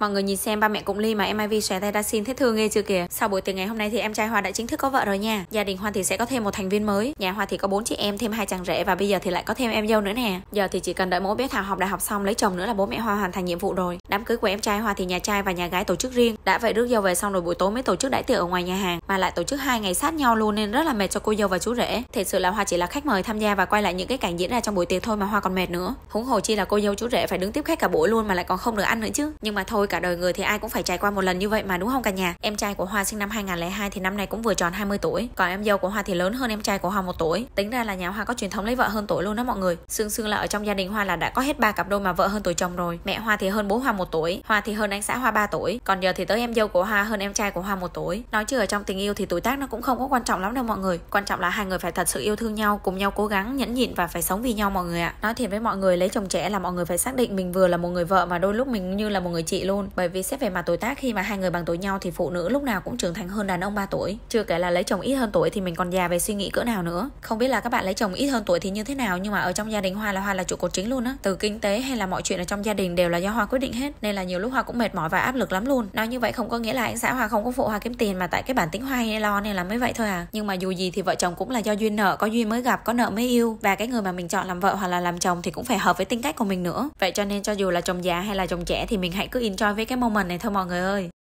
Mọi người nhìn xem ba mẹ cũng ly mà em Ivy xòe tay ra xin thế thương ghê chưa kìa. Sau buổi tiệc ngày hôm nay thì em trai Hoa đã chính thức có vợ rồi nha. Gia đình Hoa thì sẽ có thêm một thành viên mới. Nhà Hoa thì có bốn chị em thêm hai chàng rể và bây giờ thì lại có thêm em dâu nữa nè. Giờ thì chỉ cần đợi mỗi bé Thảo học đại học xong lấy chồng nữa là bố mẹ Hoa hoàn thành nhiệm vụ rồi. Đám cưới của em trai Hòa thì nhà trai và nhà gái tổ chức riêng. Đã vậy rước dâu về xong rồi buổi tối mới tổ chức đại tiệc ở ngoài nhà hàng mà lại tổ chức hai ngày sát nhau luôn nên rất là mệt cho cô dâu và chú rể. Thật sự là Hoa chỉ là khách mời tham gia và quay lại những cái cảnh diễn ra trong buổi tiệc thôi mà Hoa còn mệt nữa. Huống hồ chi là cô dâu chú rể phải đứng tiếp khách cả buổi luôn mà lại còn không được ăn nữa chứ. Nhưng mà thôi cả đời người thì ai cũng phải trải qua một lần như vậy mà đúng không cả nhà? Em trai của Hoa sinh năm 2002 thì năm nay cũng vừa tròn 20 tuổi, còn em dâu của Hoa thì lớn hơn em trai của Hoa một tuổi. Tính ra là nhà Hoa có truyền thống lấy vợ hơn tuổi luôn đó mọi người. Sương sương là ở trong gia đình Hoa là đã có hết ba cặp đôi mà vợ hơn tuổi chồng rồi. Mẹ Hoa thì hơn bố Hoa một tuổi Hòa thì hơn anh xã Hoa 3 tuổi Còn giờ thì tới em dâu của Hoa hơn em trai của Hoa một tuổi Nói chứ ở trong tình yêu thì tuổi tác nó cũng không có quan trọng lắm đâu mọi người Quan trọng là hai người phải thật sự yêu thương nhau Cùng nhau cố gắng nhẫn nhịn và phải sống vì nhau mọi người ạ Nói thiệt với mọi người lấy chồng trẻ là mọi người phải xác định mình vừa là một người vợ mà đôi lúc mình như là một người chị luôn Bởi vì xét về mặt tuổi tác khi mà hai người bằng tuổi nhau thì phụ nữ lúc nào cũng trưởng thành hơn đàn ông 3 tuổi Chưa kể là lấy chồng ít hơn tuổi thì mình còn già về suy nghĩ cỡ nào nữa Không biết là các bạn lấy chồng ít hơn tuổi thì như thế nào Nhưng mà ở trong gia đình Hoa là Hoa là trụ cột chính luôn á Từ kinh tế hay là mọi chuyện ở trong gia đình đều là do Hoa quyết định hết hết nên là nhiều lúc hoa cũng mệt mỏi và áp lực lắm luôn. Nói như vậy không có nghĩa là anh xã hoa không có phụ hoa kiếm tiền mà tại cái bản tính Hoa hay lo nên là mới vậy thôi à. Nhưng mà dù gì thì vợ chồng cũng là do duyên nợ, có duyên mới gặp, có nợ mới yêu và cái người mà mình chọn làm vợ hoặc là làm chồng thì cũng phải hợp với tính cách của mình nữa. Vậy cho nên cho dù là chồng già hay là chồng trẻ thì mình hãy cứ enjoy với cái moment này thôi mọi người ơi.